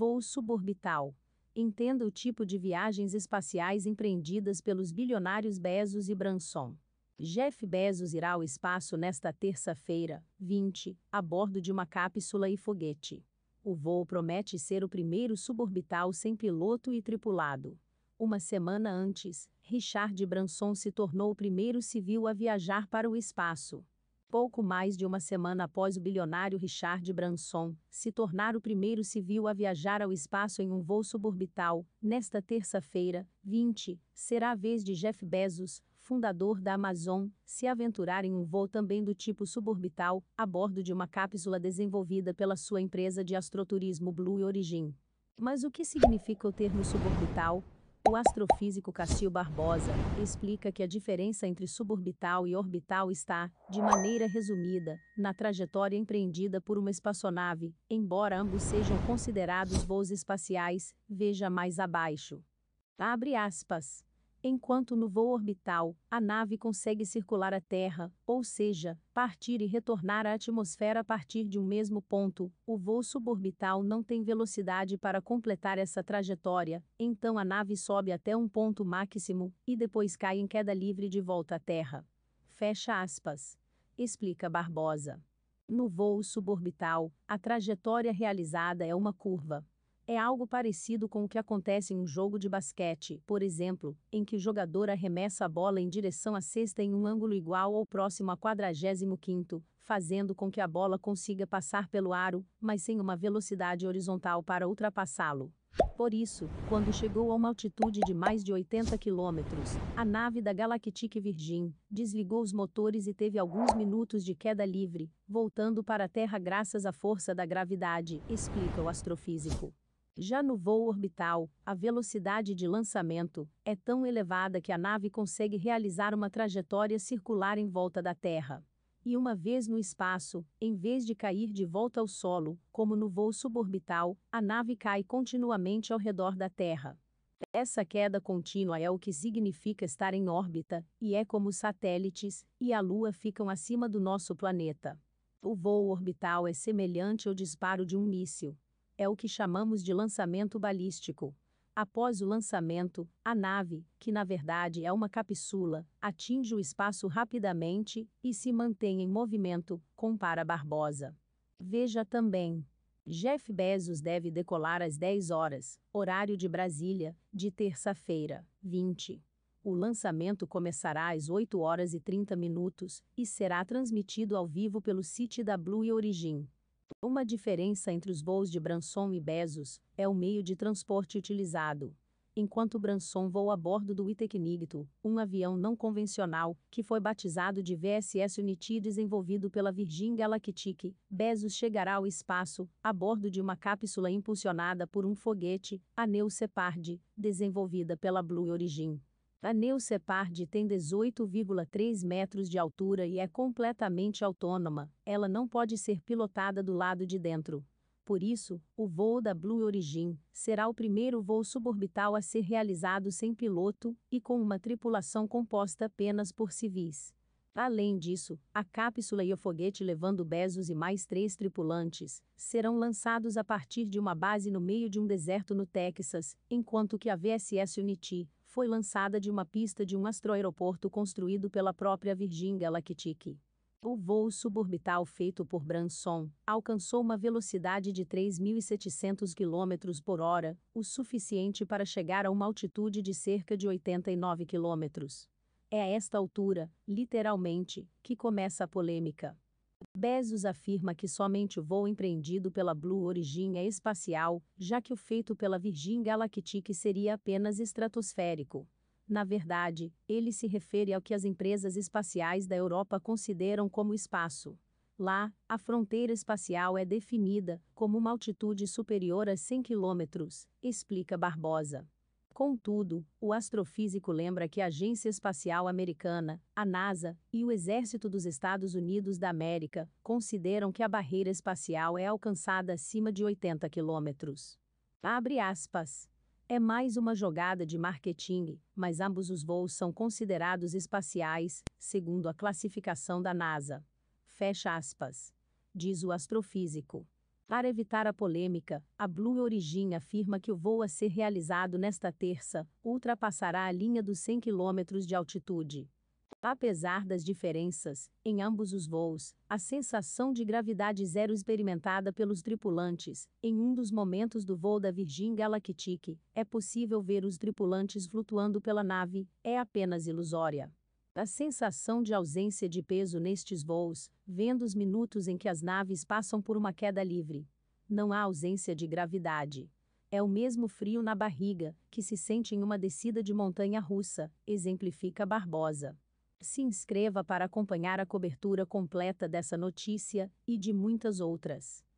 voo suborbital. Entenda o tipo de viagens espaciais empreendidas pelos bilionários Bezos e Branson. Jeff Bezos irá ao espaço nesta terça-feira, 20, a bordo de uma cápsula e foguete. O voo promete ser o primeiro suborbital sem piloto e tripulado. Uma semana antes, Richard Branson se tornou o primeiro civil a viajar para o espaço pouco mais de uma semana após o bilionário Richard Branson se tornar o primeiro civil a viajar ao espaço em um voo suborbital, nesta terça-feira, 20, será a vez de Jeff Bezos, fundador da Amazon, se aventurar em um voo também do tipo suborbital, a bordo de uma cápsula desenvolvida pela sua empresa de astroturismo Blue Origin. Mas o que significa o termo suborbital? O astrofísico Cassio Barbosa explica que a diferença entre suborbital e orbital está, de maneira resumida, na trajetória empreendida por uma espaçonave, embora ambos sejam considerados voos espaciais, veja mais abaixo. Abre aspas. Enquanto no voo orbital, a nave consegue circular a Terra, ou seja, partir e retornar à atmosfera a partir de um mesmo ponto, o voo suborbital não tem velocidade para completar essa trajetória, então a nave sobe até um ponto máximo e depois cai em queda livre de volta à Terra. Fecha aspas. Explica Barbosa. No voo suborbital, a trajetória realizada é uma curva, é algo parecido com o que acontece em um jogo de basquete, por exemplo, em que o jogador arremessa a bola em direção à cesta em um ângulo igual ou próximo a 45, fazendo com que a bola consiga passar pelo aro, mas sem uma velocidade horizontal para ultrapassá-lo. Por isso, quando chegou a uma altitude de mais de 80 quilômetros, a nave da Galactic Virgin desligou os motores e teve alguns minutos de queda livre, voltando para a Terra graças à força da gravidade, explica o astrofísico. Já no voo orbital, a velocidade de lançamento é tão elevada que a nave consegue realizar uma trajetória circular em volta da Terra. E uma vez no espaço, em vez de cair de volta ao solo, como no voo suborbital, a nave cai continuamente ao redor da Terra. Essa queda contínua é o que significa estar em órbita, e é como satélites e a Lua ficam acima do nosso planeta. O voo orbital é semelhante ao disparo de um míssil, é o que chamamos de lançamento balístico. Após o lançamento, a nave, que na verdade é uma capsula, atinge o espaço rapidamente e se mantém em movimento, compara Barbosa. Veja também. Jeff Bezos deve decolar às 10 horas, horário de Brasília, de terça-feira, 20. O lançamento começará às 8 horas e 30 minutos e será transmitido ao vivo pelo site da Blue Origin. Uma diferença entre os voos de Branson e Bezos é o meio de transporte utilizado. Enquanto Branson voa a bordo do Itecnigto, um avião não convencional, que foi batizado de VSS Unity desenvolvido pela Virgin Galactic, Bezos chegará ao espaço, a bordo de uma cápsula impulsionada por um foguete, a Neu Separd, desenvolvida pela Blue Origin. A Neusepardi tem 18,3 metros de altura e é completamente autônoma, ela não pode ser pilotada do lado de dentro. Por isso, o voo da Blue Origin será o primeiro voo suborbital a ser realizado sem piloto e com uma tripulação composta apenas por civis. Além disso, a cápsula e o foguete levando Bezos e mais três tripulantes serão lançados a partir de uma base no meio de um deserto no Texas, enquanto que a VSS Unity foi lançada de uma pista de um astroaeroporto construído pela própria Virgin Galactic. O voo suborbital feito por Branson alcançou uma velocidade de 3.700 km por hora, o suficiente para chegar a uma altitude de cerca de 89 km. É a esta altura, literalmente, que começa a polêmica. Bezos afirma que somente o voo empreendido pela Blue Origin é espacial, já que o feito pela Virgin Galactic seria apenas estratosférico. Na verdade, ele se refere ao que as empresas espaciais da Europa consideram como espaço. Lá, a fronteira espacial é definida como uma altitude superior a 100 km, explica Barbosa. Contudo, o astrofísico lembra que a Agência Espacial Americana, a NASA, e o Exército dos Estados Unidos da América consideram que a barreira espacial é alcançada acima de 80 quilômetros. Abre aspas. É mais uma jogada de marketing, mas ambos os voos são considerados espaciais, segundo a classificação da NASA. Fecha aspas. Diz o astrofísico. Para evitar a polêmica, a Blue Origin afirma que o voo a ser realizado nesta terça ultrapassará a linha dos 100 km de altitude. Apesar das diferenças, em ambos os voos, a sensação de gravidade zero experimentada pelos tripulantes, em um dos momentos do voo da Virgin Galactic, é possível ver os tripulantes flutuando pela nave, é apenas ilusória. A sensação de ausência de peso nestes voos, vendo os minutos em que as naves passam por uma queda livre. Não há ausência de gravidade. É o mesmo frio na barriga que se sente em uma descida de montanha russa, exemplifica Barbosa. Se inscreva para acompanhar a cobertura completa dessa notícia e de muitas outras.